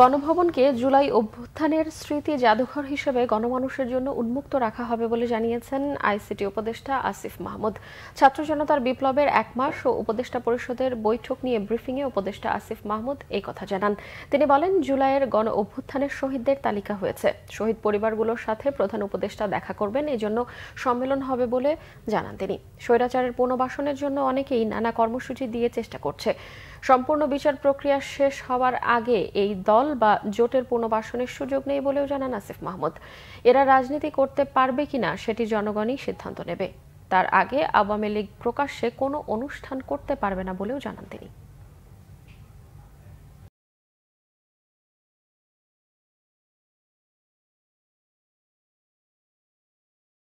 গণভবনকে জুলাই অভ্যুত্থানের স্মৃতি জাদুঘর হিসেবে গণমানুষের জন্য উন্মুক্ত রাখা হবে বলে জানিয়েছেন আইসিটি উপদেষ্টা আসিফ মাহমুদ ছাত্র জনতার বিপ্লবের এক মাস ও উপদেষ্টা পরিষদের বৈঠক নিয়ে ব্রিফিংয়ে উপদেষ্টা আসিফ মাহমুদ এই কথা জানান তিনি বলেন জুলাইয়ের গণ অভ্যুত্থানের শহীদদের তালিকা হয়েছে শহীদ পরিবারগুলোর সাথে প্রধান উপদেষ্টা দেখা করবেন এজন্য সম্মেলন হবে বলে জানান তিনি স্বৈরাচারের পুনর্বাসনের জন্য অনেকেই নানা কর্মসূচি দিয়ে চেষ্টা করছে সম্পূর্ণ বিচার প্রক্রিয়া শেষ হওয়ার আগে এই দল দল বা জোটের পুনর্বাসনের সুযোগ নেই বলেও জানান আসিফ মাহমুদ এরা রাজনীতি করতে পারবে কিনা সেটি জনগণই সিদ্ধান্ত নেবে তার আগে আওয়ামী লীগ প্রকাশ্যে কোনো অনুষ্ঠান করতে পারবে না বলেও জানান তিনি